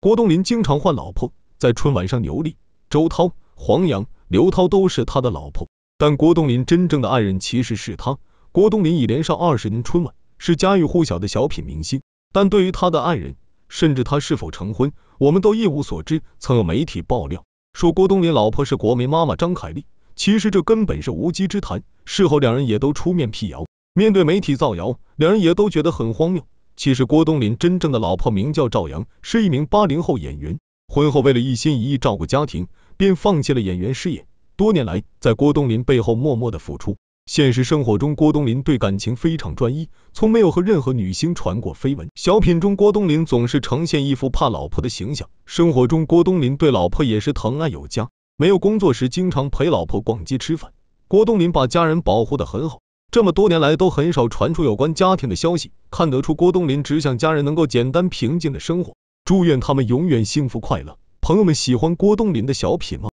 郭冬临经常换老婆，在春晚上，牛莉、周涛、黄洋、刘涛都是他的老婆，但郭冬临真正的爱人其实是他。郭冬临已连上二十年春晚，是家喻户晓的小品明星，但对于他的爱人，甚至他是否成婚，我们都一无所知。曾有媒体爆料说郭冬临老婆是国民妈妈张凯丽，其实这根本是无稽之谈。事后两人也都出面辟谣，面对媒体造谣，两人也都觉得很荒谬。其实郭冬临真正的老婆名叫赵阳，是一名八零后演员。婚后为了一心一意照顾家庭，便放弃了演员事业。多年来，在郭冬临背后默默的付出。现实生活中，郭冬临对感情非常专一，从没有和任何女星传过绯闻。小品中，郭冬临总是呈现一副怕老婆的形象。生活中，郭冬临对老婆也是疼爱有加，没有工作时经常陪老婆逛街吃饭。郭冬临把家人保护的很好。这么多年来都很少传出有关家庭的消息，看得出郭冬临只想家人能够简单平静的生活，祝愿他们永远幸福快乐。朋友们喜欢郭冬临的小品吗？